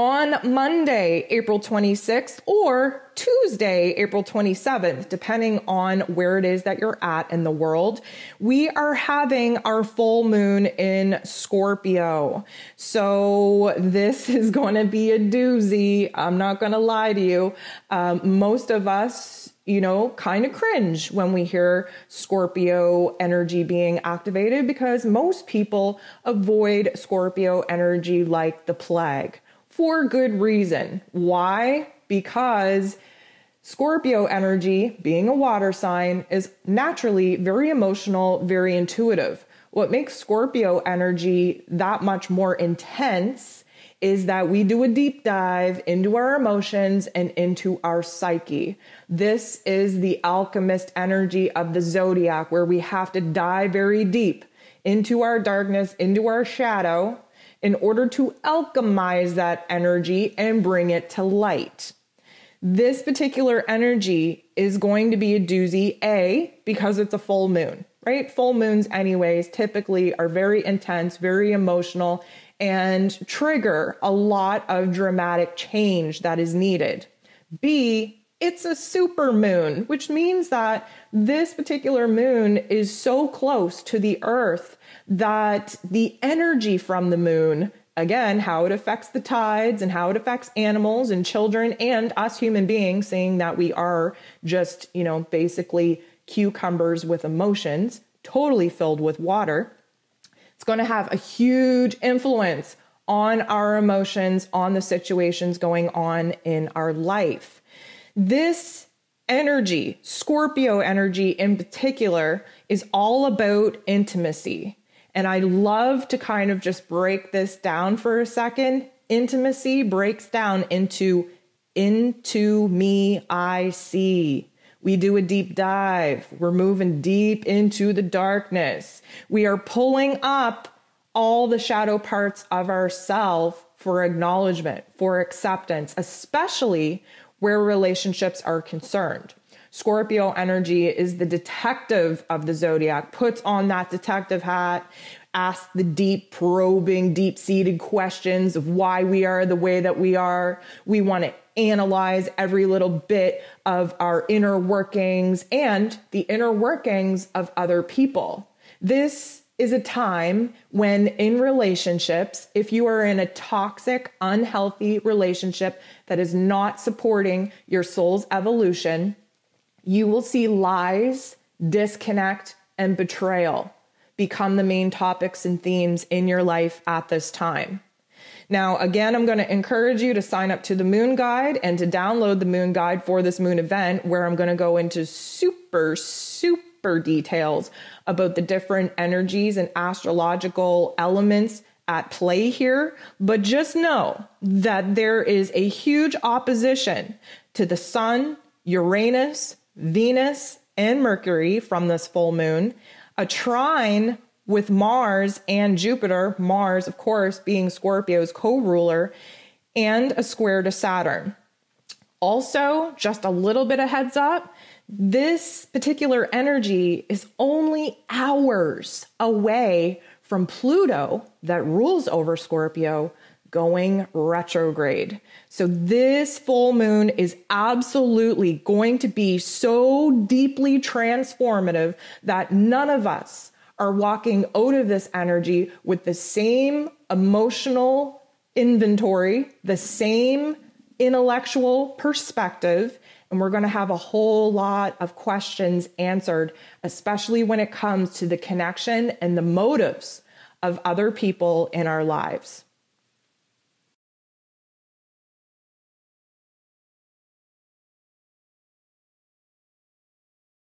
on Monday, April 26th, or Tuesday, April 27th, depending on where it is that you're at in the world, we are having our full moon in Scorpio. So this is going to be a doozy. I'm not going to lie to you. Um, most of us, you know, kind of cringe when we hear Scorpio energy being activated because most people avoid Scorpio energy like the plague for good reason. Why? Because Scorpio energy, being a water sign, is naturally very emotional, very intuitive. What makes Scorpio energy that much more intense is that we do a deep dive into our emotions and into our psyche. This is the alchemist energy of the zodiac, where we have to dive very deep into our darkness, into our shadow, in order to alchemize that energy and bring it to light. This particular energy is going to be a doozy, A, because it's a full moon, right? Full moons, anyways, typically are very intense, very emotional, and trigger a lot of dramatic change that is needed. B, it's a super moon, which means that this particular moon is so close to the Earth that the energy from the moon, again, how it affects the tides and how it affects animals and children and us human beings, seeing that we are just, you know, basically cucumbers with emotions, totally filled with water, it's going to have a huge influence on our emotions, on the situations going on in our life this energy, Scorpio energy in particular, is all about intimacy. And I love to kind of just break this down for a second. Intimacy breaks down into into me I see. We do a deep dive. We're moving deep into the darkness. We are pulling up all the shadow parts of ourself for acknowledgement, for acceptance, especially where relationships are concerned. Scorpio energy is the detective of the zodiac, puts on that detective hat, asks the deep, probing, deep seated questions of why we are the way that we are. We want to analyze every little bit of our inner workings and the inner workings of other people. This is a time when, in relationships, if you are in a toxic, unhealthy relationship that is not supporting your soul's evolution, you will see lies, disconnect, and betrayal become the main topics and themes in your life at this time. Now, again, I'm going to encourage you to sign up to the Moon Guide and to download the Moon Guide for this Moon event, where I'm going to go into super super, super details about the different energies and astrological elements at play here. But just know that there is a huge opposition to the sun, Uranus, Venus, and Mercury from this full moon, a trine with Mars and Jupiter, Mars, of course, being Scorpio's co ruler, and a square to Saturn. Also, just a little bit of heads up this particular energy is only hours away from Pluto, that rules over Scorpio, going retrograde. So, this full moon is absolutely going to be so deeply transformative that none of us are walking out of this energy with the same emotional inventory, the same intellectual perspective, and we're going to have a whole lot of questions answered, especially when it comes to the connection and the motives of other people in our lives.